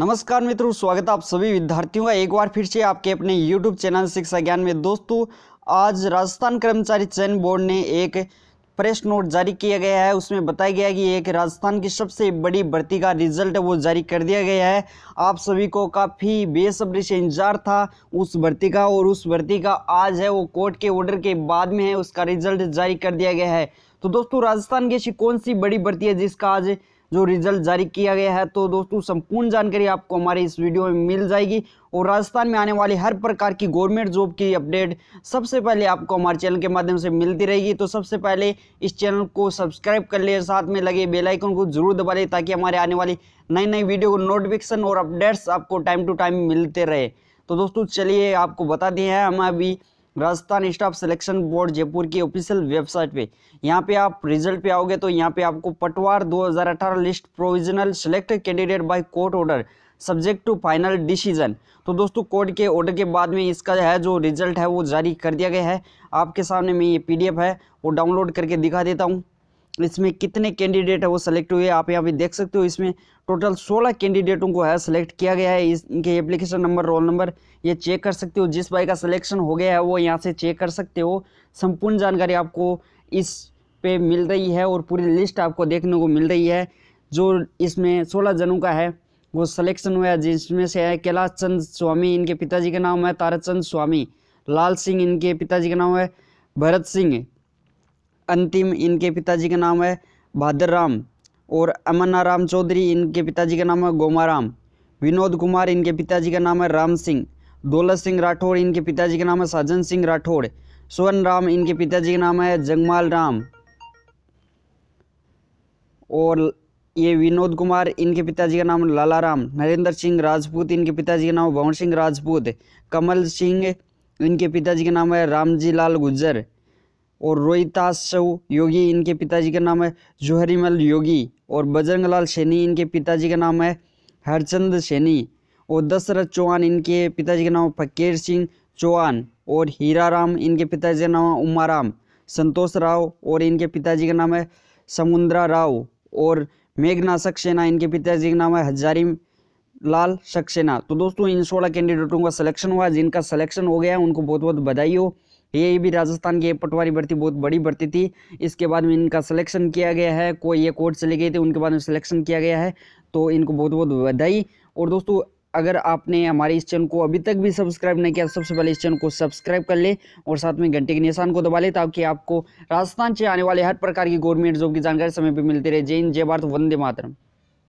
नमस्कार मित्रों स्वागत है आप सभी विद्यार्थियों का एक बार फिर से आपके अपने यूट्यूब चैनल शिक्षा ज्ञान में दोस्तों आज राजस्थान कर्मचारी चयन बोर्ड ने एक प्रेस नोट जारी किया गया है उसमें बताया गया है कि एक राजस्थान की सबसे बड़ी भर्ती का रिजल्ट वो जारी कर दिया गया है आप सभी को काफ़ी बेसब्री से इंतजार था उस भर्ती का और उस भर्ती का आज है वो कोर्ट के ऑर्डर के बाद में है उसका रिजल्ट जारी कर दिया गया है तो दोस्तों राजस्थान की ऐसी कौन सी बड़ी भर्ती है जिसका आज जो रिजल्ट जारी किया गया है तो दोस्तों संपूर्ण जानकारी आपको हमारे इस वीडियो में मिल जाएगी और राजस्थान में आने वाली हर प्रकार की गवर्नमेंट जॉब की अपडेट सबसे पहले आपको हमारे चैनल के माध्यम से मिलती रहेगी तो सबसे पहले इस चैनल को सब्सक्राइब कर ले साथ में लगे बेलाइकन को जरूर दबा लें ताकि हमारे आने वाली नई नई वीडियो को नोटिफिकेशन और अपडेट्स आपको टाइम टू टाइम मिलते रहे तो दोस्तों चलिए आपको बता दिए हैं हम अभी Rajasthan staff selection board Jaipur की ऑफिशियल वेबसाइट पे यहाँ पे आप रिजल्ट पे आओगे तो यहाँ पे आपको Patwar 2018 list provisional select candidate by court order subject to final decision तो दोस्तों कोर्ट के ऑर्डर के बाद में इसका है जो रिजल्ट है वो जारी कर दिया गया है आपके सामने में ये पी है वो डाउनलोड करके दिखा देता हूँ इसमें कितने कैंडिडेट है वो सेलेक्ट हुए आप यहाँ पे देख सकते हो इसमें टोटल 16 कैंडिडेटों को है सेलेक्ट किया गया है इस, इनके एप्लीकेशन नंबर रोल नंबर ये चेक कर सकते हो जिस भाई का सिलेक्शन हो गया है वो यहाँ से चेक कर सकते हो संपूर्ण जानकारी आपको इस पे मिल रही है और पूरी लिस्ट आपको देखने को मिल रही है जो इसमें सोलह जनों का है वो सिलेक्शन हुआ है जिसमें से है कैलाश चंद स्वामी इनके पिताजी का नाम है ताराचंद स्वामी लाल सिंह इनके पिताजी का नाम है भरत सिंह अंतिम इनके पिताजी का नाम है भादर राम और अमन्ना राम चौधरी इनके पिताजी का नाम है गोमाराम विनोद कुमार इनके पिताजी का नाम है राम सिंह दौलत सिंह राठौड़ इनके पिताजी का नाम है साजन सिंह राठौड़ सुवन राम इनके पिताजी का नाम है जंगमाल राम और ये विनोद कुमार इनके पिताजी का नाम लाला राम नरेंद्र सिंह राजपूत इनके पिताजी का नाम भवन सिंह राजपूत कमल सिंह इनके पिताजी का नाम है रामजी लाल गुज्जर और रोहिताशव योगी इनके पिताजी का नाम है जोहरीमल योगी और बजरंगलाल सैनी इनके पिताजी का नाम है हरचंद सैनी और दशरथ चौहान इनके पिताजी का नाम फकीर सिंह चौहान और हीरा राम इनके पिताजी का नाम उमाराम संतोष राव और इनके पिताजी का नाम है समुंद्रा राव और मेघना सक्सेना इनके पिताजी का नाम है हजारी लाल सक्सेना तो दोस्तों इन सोलह कैंडिडेटों का सिलेक्शन हुआ जिनका सिलेक्शन हो गया उनको बहुत बहुत बधाई हो ये भी राजस्थान की एक पटवारी भर्ती बहुत बड़ी भर्ती थी इसके बाद में इनका सिलेक्शन किया गया है कोई ये कोर्ट चले गए थे उनके बाद में सिलेक्शन किया गया है तो इनको बहुत बहुत बधाई और दोस्तों अगर आपने हमारे इस चैनल को अभी तक भी सब्सक्राइब नहीं किया तो सबसे पहले इस चैनल को सब्सक्राइब कर ले और साथ में घंटे के निशान को दबा ले ताकि आपको राजस्थान से आने वाले हर प्रकार की गवर्नमेंट जॉब की जानकारी समय पर मिलती रहे जय जय भारत वंदे मातरम